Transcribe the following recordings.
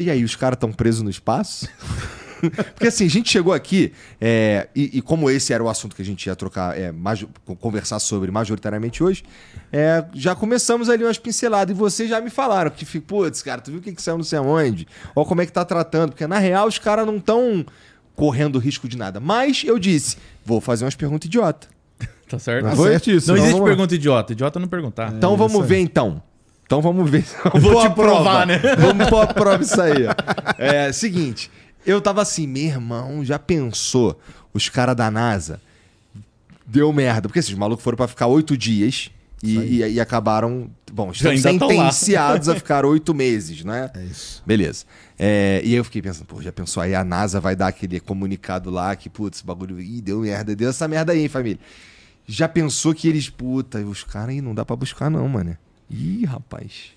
E aí, os caras estão presos no espaço? Porque assim, a gente chegou aqui, é, e, e, como esse era o assunto que a gente ia trocar, é, conversar sobre majoritariamente hoje, é, já começamos ali umas pinceladas. E vocês já me falaram que, putz, cara, tu viu o que, que saiu não sei aonde? Ou como é que tá tratando? Porque na real os caras não estão correndo risco de nada. Mas eu disse, vou fazer umas perguntas idiota. Tá certo? Tá certo isso. Não, existe então pergunta idiota. Idiota é não perguntar. Então é vamos ver então. Então vamos ver. Vou, te provar, né? Vamos pôr a prova isso aí. É, seguinte, eu tava assim, meu irmão, já pensou? Os caras da NASA deu merda. Porque esses malucos foram para ficar oito dias e, e, e, acabaram, bom, sentenciados a ficar oito meses, né? É isso. Beleza. É, e eu fiquei pensando, pô, já pensou aí a NASA vai dar aquele comunicado lá que, putz, bagulho, ih, deu merda, deu essa merda aí, família. Já pensou que eles, puta, os caras aí não dá para buscar não, mano. Ih, rapaz.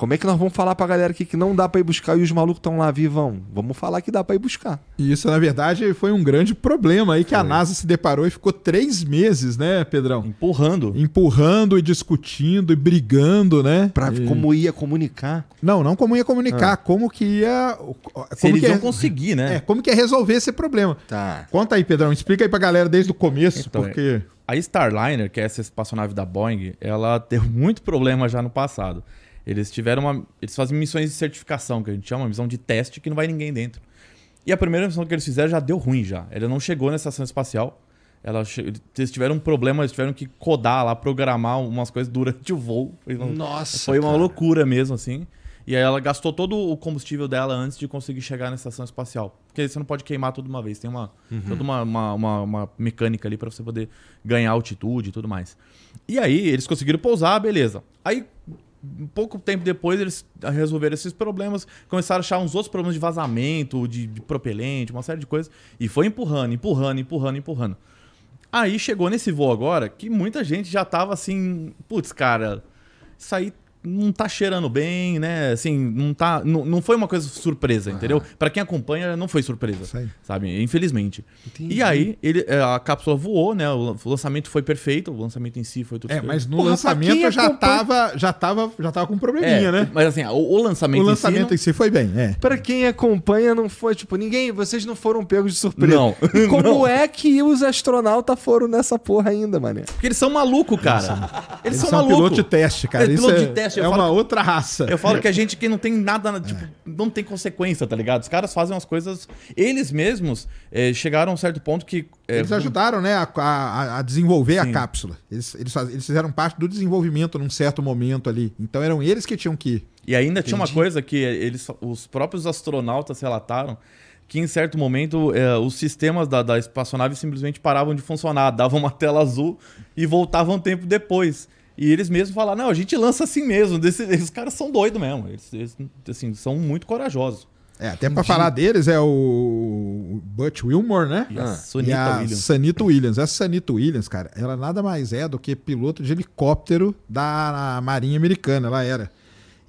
Como é que nós vamos falar pra galera aqui que não dá para ir buscar e os malucos estão lá vivão? Vamos falar que dá para ir buscar. E isso, na verdade, foi um grande problema aí que a NASA se deparou e ficou três meses, né, Pedrão? Empurrando. Empurrando e discutindo e brigando, né? Pra e... como ia comunicar. Não, não como ia comunicar, ah. como que ia. Como se eles que ia... É- conseguir, né? É, como que ia resolver esse problema. Tá. Conta aí, Pedrão, explica aí pra galera desde o começo, então, porque. A Starliner, que é essa espaçonave da Boeing, ela teve muito problema já no passado. Eles tiveram uma. Eles fazem missões de certificação, que a gente chama, uma missão de teste que não vai ninguém dentro. E a primeira missão que eles fizeram já deu ruim já. Ela não chegou nessa estação espacial. Ela che... Eles tiveram um problema, eles tiveram que codar lá, programar umas coisas durante o voo. Nossa! Foi uma cara. loucura mesmo, assim. E aí ela gastou todo o combustível dela antes de conseguir chegar na estação espacial. Porque você não pode queimar tudo uma vez, tem uma, uhum. toda uma, uma, uma, uma, mecânica ali para você poder ganhar altitude e tudo mais. E aí eles conseguiram pousar, beleza. Aí pouco tempo depois eles resolveram esses problemas, começaram a achar uns outros problemas de vazamento, de, de propelente, uma série de coisas, e foi empurrando, empurrando, empurrando, empurrando. Aí chegou nesse voo agora que muita gente já tava assim, putz, cara, isso aí não tá cheirando bem, né? Assim, não tá. Não, não foi uma coisa surpresa, ah. entendeu? Para quem acompanha, não foi surpresa. Sei. Sabe? Infelizmente. Entendi. E aí, ele, é, a cápsula voou, né? O lançamento foi perfeito, o lançamento em si foi tudo. É, certo. mas no Porra, lançamento já, acompanha... tava, já, tava, já tava com um probleminha, é, né? Mas assim, o, o lançamento. O lançamento em si, não... em si foi bem, é. Pra quem acompanha, não foi, tipo, ninguém. Vocês não foram pegos de surpresa. Não. como não. é que os astronautas foram nessa porra ainda, mané? Porque eles são malucos, cara. eles, eles, são, são malucos. piloto de teste, cara. É, Isso piloto é... de teste é uma que, outra raça. Eu falo é. que a gente que não tem nada, tipo, não tem consequência, tá ligado? Os caras fazem as coisas. Eles mesmos é, chegaram a um certo ponto que. É, eles ajudaram, né, a, a, a desenvolver sim. a cápsula. Eles, eles, faz, eles fizeram parte do desenvolvimento num certo momento ali. Então eram eles que tinham que. Ir. E ainda Entendi. tinha uma coisa que eles, os próprios astronautas relataram que em certo momento eh, os sistemas da, da, espaçonave simplesmente paravam de funcionar, davam uma tela azul e voltavam tempo depois. E eles mesmos falaram, não, a gente lança assim mesmo. esses caras são doidos mesmo. Eles, eles, assim, são muito corajosos. É, até pra falar deles é o Butch Wilmore, né? E a, ah. e a Williams. Sanita Williams. Essa Sanita Williams, cara, ela nada mais é do que piloto de helicóptero da Marinha Americana, ela era.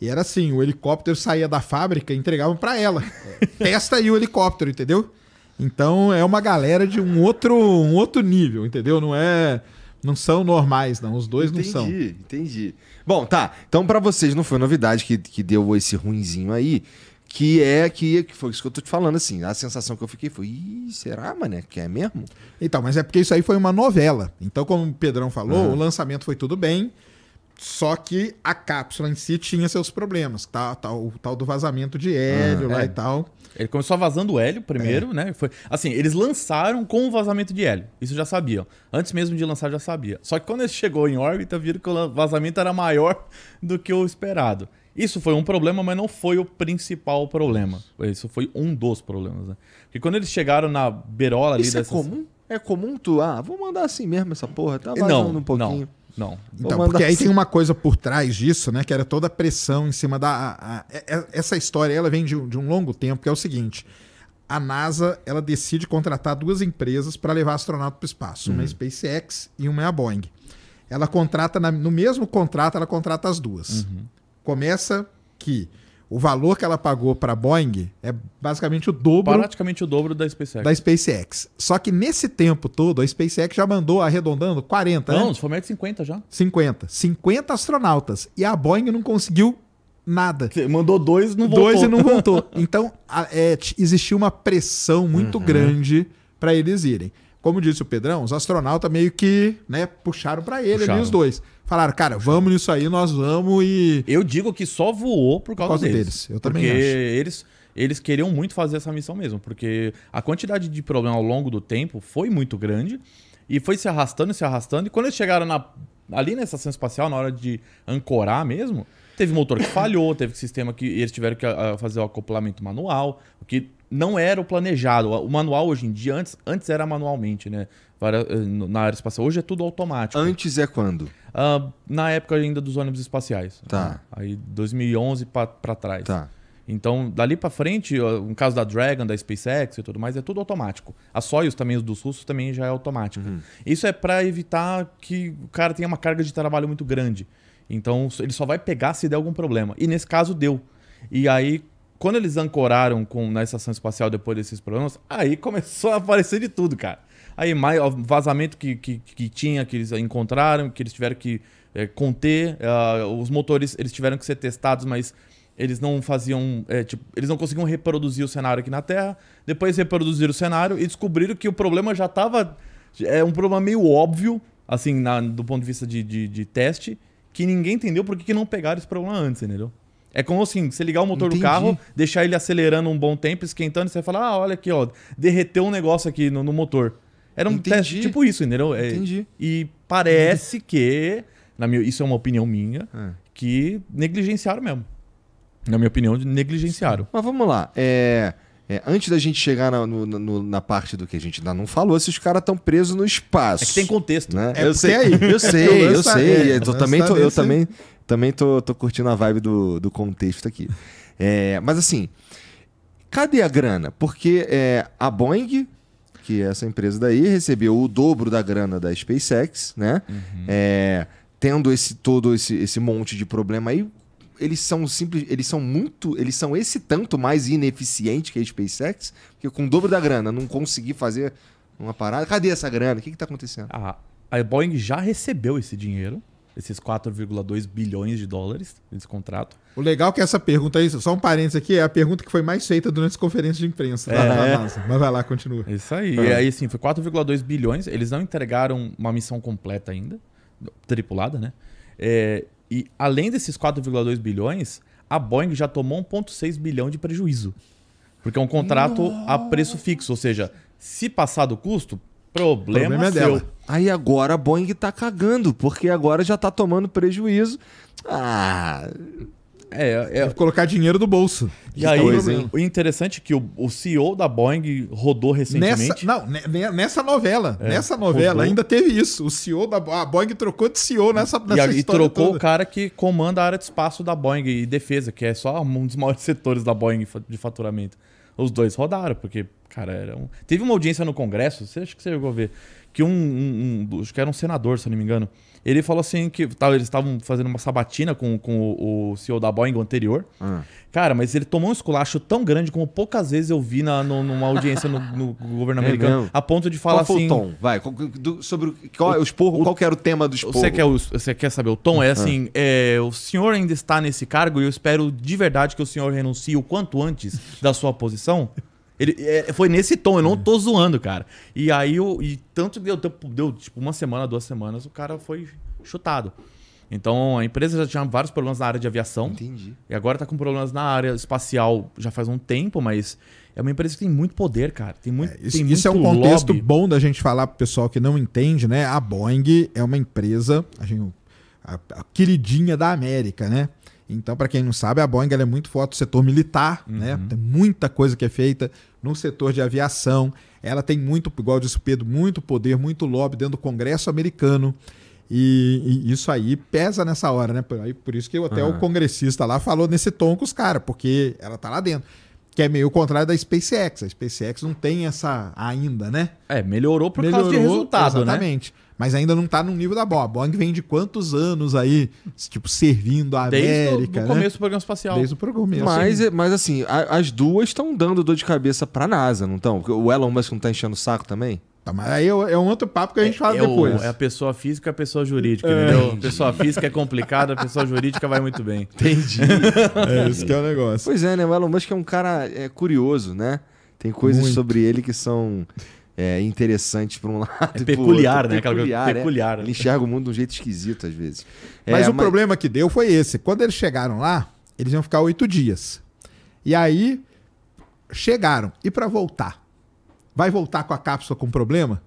E era assim, o helicóptero saía da fábrica e entregavam para ela. Testa aí o helicóptero, entendeu? Então é uma galera de um outro, um outro nível, entendeu? Não é não são normais, não. Os dois entendi, não são. Entendi, entendi. Bom, tá. Então, para vocês, não foi novidade que, que deu esse ruinzinho aí, que é que, que foi isso que eu tô te falando, assim. A sensação que eu fiquei foi, Ih, será, mané, que é mesmo? Então, mas é porque isso aí foi uma novela. Então, como o Pedrão falou, uhum. o lançamento foi tudo bem. Só que a cápsula em si tinha seus problemas, tá, tá o tal do vazamento de hélio ah, lá é. e tal. Ele começou vazando hélio primeiro, é. né? Foi assim, eles lançaram com o vazamento de hélio. Isso já sabiam. Antes mesmo de lançar já sabia. Só que quando ele chegou em órbita, viram que o vazamento era maior do que o esperado. Isso foi um problema, mas não foi o principal problema. Isso foi um dos problemas, né? Porque quando eles chegaram na berola ali Isso é dessas... é comum? É comum tu, ah, vou mandar assim mesmo essa porra, tá vazando não, um pouquinho. Não não. Então, porque aí assim. tem uma coisa por trás disso, né? Que era toda a pressão em cima da. A, a, é, é, essa história ela vem de, de, um longo tempo, que é o seguinte: a NASA ela decide contratar duas empresas para levar astronauta para o espaço, uhum. uma hum. SpaceX e uma é a Boeing. Ela contrata, na, no mesmo contrato, ela contrata as duas. Uhum. Começa que o valor que ela pagou para a Boeing é basicamente o dobro. Praticamente o dobro da SpaceX. Da SpaceX. Só que nesse tempo todo, a SpaceX já mandou, arredondando, 40. Não, né? foi mais de 50 já. 50. 50 astronautas. E a Boeing não conseguiu nada. Você mandou dois, não voltou. Dois e não voltou. então, a, é, existiu uma pressão muito uhum. grande para eles irem como disse o Pedrão, os astronautas meio que né, puxaram para ele puxaram. ali os dois. Falaram, cara, vamos nisso aí, nós vamos e. Eu digo que só voou por causa, por causa deles. deles. Eu também porque acho. Eles, eles queriam muito fazer essa missão mesmo, porque a quantidade de problema ao longo do tempo foi muito grande e foi se arrastando, e se arrastando. E quando eles chegaram na, ali na estação espacial, na hora de ancorar mesmo, teve motor que falhou, teve sistema que eles tiveram que ah, ah, fazer o acoplamento manual, o que não era o planejado. O manual hoje em dia, antes, antes era manualmente, né? Eh, na área espacial. Hoje é tudo automático. Antes é quando? Uh, na época ainda dos ônibus espaciais. Tá. Ah, aí 2011 para trás. Tá. Então, dali para frente, no caso da Dragon, da SpaceX e tudo mais, é tudo automático. A Soyuz também, os dos russos, também já é automático. Uhum. Isso é para evitar que o cara tenha uma carga de trabalho muito grande. Então, ele só vai pegar se der algum problema. E nesse caso, deu. E aí, quando eles ancoraram com, na estação espacial depois desses problemas, aí começou a aparecer de tudo, cara. Aí mais, vazamento que, que, que tinha, que eles encontraram, que eles tiveram que é, conter. Uh, os motores eles tiveram que ser testados, mas eles não faziam. É, tipo, eles não conseguiam reproduzir o cenário aqui na Terra. Depois reproduziram o cenário e descobriram que o problema já estava. É um problema meio óbvio, assim, na, do ponto de vista de, de, de teste, que ninguém entendeu por que não pegaram esse problema antes, entendeu? É como assim, você ligar o motor Entendi. do carro, deixar ele acelerando um bom tempo, esquentando, e você fala, ah, olha aqui, ó, derreteu um negócio aqui no, no motor. Era um Entendi. teste tipo isso, entendeu? É, Entendi. E parece Entendi. que, na minha, isso é uma opinião minha, é. que negligenciaram mesmo. Na minha opinião, negligenciaram. Mas vamos lá, é... É, antes da gente chegar na, no, no, na, parte do que a gente ainda não falou, se os caras estão presos no espaço. É que tem contexto. Né? É eu, sei, eu sei. É, eu sei, eu sei. Eu, também, tô, eu também também tô, tô curtindo a vibe do, do contexto aqui. É, mas assim, cadê a grana? Porque é, a Boeing, que é essa empresa daí, recebeu o dobro da grana da SpaceX, né? Uhum. É, tendo esse todo esse, esse monte de problema aí, eles são simples, eles são muito, eles são esse tanto mais ineficiente que a SpaceX, porque com o dobro da grana não consegui fazer uma parada. Cadê essa grana? O que está acontecendo? A, ah, a Boeing já recebeu esse dinheiro esses 4,2 bilhões de dólares desse contrato. O legal é que essa pergunta aí, só um parênteses aqui, é a pergunta que foi mais feita durante as conferências de imprensa tá? é. da, NASA. Mas vai lá, continua. Isso aí. E aí, assim, foi 4,2 bilhões. Eles não entregaram uma missão completa ainda, tripulada, né? É, e além desses 4,2 bilhões, a Boeing já tomou 1,6 bilhão de prejuízo. Porque é um contrato Nossa. a preço fixo, ou seja, se passar do custo, Problema, Problema é Dela. Aí agora a Boeing tá cagando, porque agora já tá tomando prejuízo. Ah. É, é... colocar dinheiro do bolso. E aí, o interessante é que o, o, CEO da Boeing rodou recentemente. Nessa, não, nessa novela. É, nessa novela rodou. ainda teve isso. O CEO da a Boeing trocou de CEO nessa, nessa e, E trocou toda. o cara que comanda a área de espaço da Boeing e defesa, que é só um dos maiores setores da Boeing de faturamento. Os dois rodaram, porque Cara, era um... teve uma audiência no Congresso, você acha que você chegou a ver, que um, um, um acho que era um senador, se eu não me engano, ele falou assim que tá, eles estavam fazendo uma sabatina com, com o, o, CEO da Boeing anterior. Hum. Cara, mas ele tomou um esculacho tão grande como poucas vezes eu vi na, no, numa audiência no, no governo é americano, é a ponto de falar qual assim. Qual o tom? Vai, do, sobre o, qual, é o, esporro, o, qual que era o tema do esporro? Você quer, você quer saber o tom? É ah. assim: é, o senhor ainda está nesse cargo e eu espero de verdade que o senhor renuncie o quanto antes da sua posição. Ele, é, foi nesse tom, eu não é. tô zoando, cara. E aí, eu, e tanto deu tempo, deu tipo uma semana, duas semanas, o cara foi chutado. Então a empresa já tinha vários problemas na área de aviação. Entendi. E agora tá com problemas na área espacial já faz um tempo, mas é uma empresa que tem muito poder, cara. Tem muito, é, isso, tem isso é um contexto lobby. bom da gente falar pro pessoal que não entende, né? A Boeing é uma empresa, a, gente, a, a queridinha da América, né? Então, para quem não sabe, a Boeing é muito forte no setor militar, né? uhum. né? Tem muita coisa que é feita no setor de aviação. Ela tem muito, igual disse o Pedro, muito poder, muito lobby dentro do Congresso americano. E, e isso aí pesa nessa hora, né? Por, aí, por isso que até uhum. o congressista lá falou nesse tom com os caras, porque ela tá lá dentro. Que é meio o contrário da SpaceX. A SpaceX não tem essa ainda, né? É, melhorou por melhorou, causa de resultado, né? exatamente. né? Mas ainda não está no nível da Boa. A Boeing vem de quantos anos aí, tipo, servindo a Desde América. Desde o né? começo do programa espacial. Desde o programa. Mas, assim. mas assim, a, as duas estão dando dor de cabeça para a NASA, não estão? O Elon Musk não está enchendo o saco também? Tá, mas aí é, é um outro papo que a gente é, fala é, é depois. O, é a pessoa física e a pessoa jurídica, é. entendeu? A pessoa física é complicada, a pessoa jurídica vai muito bem. Entendi. É isso que é o negócio. Pois é, né? O Elon Musk é um cara é, curioso, né? Tem coisas muito. sobre ele que são é, interessante para um lado. Né? É peculiar, né? Peculiar, é. peculiar. Ele enxerga o mundo de um jeito esquisito às vezes. Mas o mas... problema que deu foi esse. Quando eles chegaram lá, eles iam ficar oito dias. E aí chegaram. E para voltar? vai voltar com a cápsula com problema?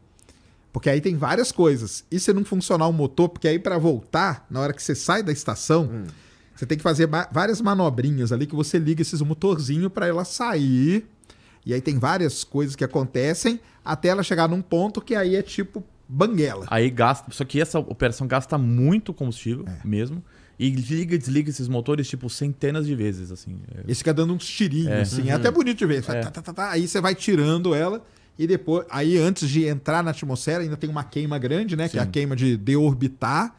Porque aí tem várias coisas. E se não funcionar o motor, porque aí para voltar, na hora que você sai da estação, hum. você tem que fazer ma várias manobrinhas ali que você liga esses motorzinhos para ela sair. E aí tem várias coisas que acontecem até ela chegar num ponto que aí é tipo banguela. Aí gasta, só que essa operação gasta muito combustível é. mesmo. E liga e desliga esses motores, tipo, centenas de vezes, assim. Esse é. fica dando uns tirinhos, é. assim. É uhum. É até bonito de ver. É. Tá, tá, tá, tá, aí você vai tirando ela e depois... Aí, antes de entrar na atmosfera, ainda tem uma queima grande, né? Sim. Que é a queima de deorbitar.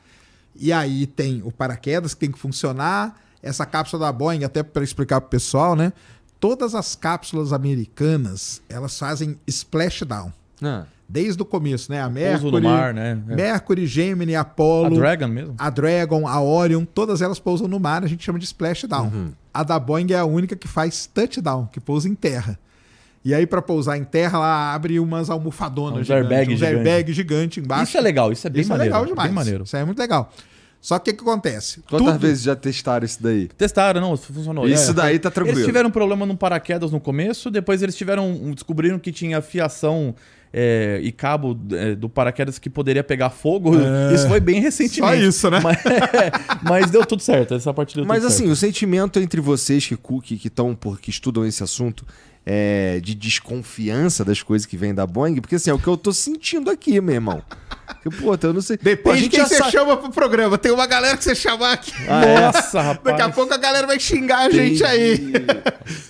E aí tem o paraquedas que tem que funcionar. Essa cápsula da Boeing, até para explicar pro pessoal, né? Todas as cápsulas americanas, elas fazem splashdown. Ah desde o começo, né? A Mercury, mar, né? É. Mercury, Gemini, Apollo, a Dragon mesmo, a Dragon, a Orion, todas elas pousam no mar, a gente chama de splashdown. Uhum. A da Boeing é a única que faz touchdown, que pousa em terra. E aí para pousar em terra, ela abre umas almofadonas, um airbag, um gigante. airbag gigante embaixo. Isso é legal, isso é bem isso é maneiro. É legal demais. Bem maneiro. Isso é muito legal. Só que o que acontece? Quantas Tudo... vezes já testaram isso daí? Testaram, não, funcionou. Isso é, é. daí tá tranquilo. Eles tiveram um problema no paraquedas no começo, depois eles tiveram descobriram que tinha fiação é, e cabo é, do paraquedas que poderia pegar fogo. É. Isso foi bem recentemente. Só isso, né? Mas, é, mas deu tudo certo, essa parte deu Mas assim, certo. o sentimento entre vocês que que estão, porque estudam esse assunto, de desconfiança das coisas que vêm da Boeing, porque assim, é o que eu tô sentindo aqui, meu irmão. Depois que então eu não sei. Depende de quem você chama pro programa. Tem uma galera que você chamar aqui. Ah, é? Nossa, rapaz. Daqui a pouco a galera vai xingar a gente aí.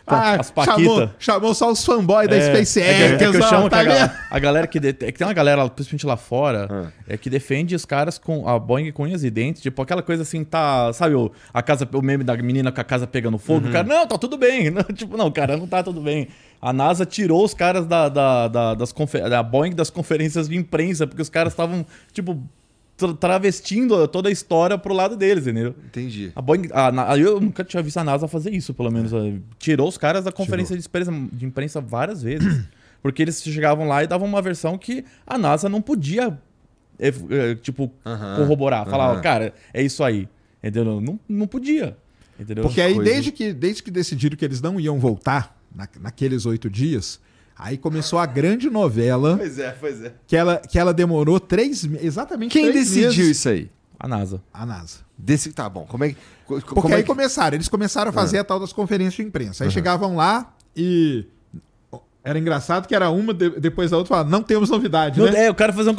Tá, ah, As chamou, chamou só os fanboys é, da é SpaceX. é, que, é que eu chamo tá que a, tá a, galera que, de, é que tem uma galera, principalmente lá fora, ah. é que defende os caras com a Boeing com unhas e dentes. Tipo, aquela coisa assim, tá. Sabe o, a casa, o meme da menina com a casa pegando fogo? Uhum. O cara, não, tá tudo bem. Não, tipo, não, cara, não tá tudo bem. A NASA tirou os caras da, da, da das confer... da Boeing das conferências de imprensa, porque os caras estavam, tipo, travestindo toda a história pro lado deles, entendeu? Entendi. A Boeing, a, eu nunca tinha visto a NASA fazer isso, pelo menos. É. Eh, tirou os caras da conferência de imprensa, de imprensa, várias vezes. porque eles chegavam lá e davam uma versão que a NASA não podia, eh, eh, tipo, corroborar. Falava, uhum. cara, é isso aí. Entendeu? Não, não podia. Entendeu? Porque aí, desde que, desde que decidiram que eles não iam voltar na, naqueles oito dias. Aí começou a grande novela. Pois é, pois é. Que ela, que ela demorou três meses. Exatamente Quem três decidiu isso aí? A NASA. A NASA. Desse, tá bom. Como é que. Porque como é aí é que... começaram. Eles começaram a fazer uhum. a tal das conferências de imprensa. Aí uhum. chegavam lá e era engraçado que era uma, depois a outra, falava, não temos novidade, não, né? É, o cara fazia uma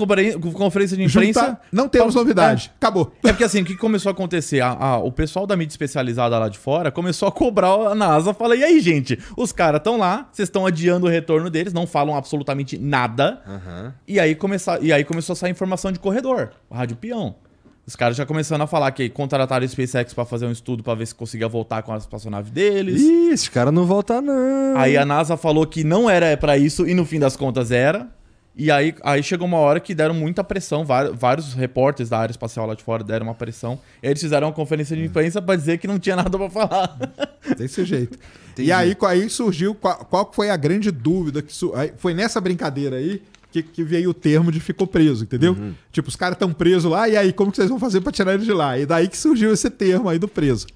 conferência de imprensa... não temos novidade, é. acabou. É porque assim, o que começou a acontecer? A, a, o pessoal da mídia especializada lá de fora começou a cobrar a NASA, fala, e aí, gente? Os caras estão lá, vocês estão adiando o retorno deles, não falam absolutamente nada, uhum. e, aí começa, e aí começou a sair informação de corredor, rádio peão. Os caras já começando a falar que contrataram a SpaceX para fazer um estudo para ver se conseguia voltar com a espaçonave deles. Ih, esse cara não volta não. Aí a NASA falou que não era para isso e no fim das contas era. E aí, aí chegou uma hora que deram muita pressão, vários repórteres da área espacial lá de fora deram uma pressão. Eles fizeram uma conferência de é. imprensa para dizer que não tinha nada para falar. Desse jeito. Entendi. E aí, aí surgiu qual, qual foi a grande dúvida que foi nessa brincadeira aí que, que veio o termo de ficou preso, entendeu? Uhum. Tipo, os caras estão presos lá, e aí como que vocês vão fazer para tirar ele de lá? E daí que surgiu esse termo aí do preso.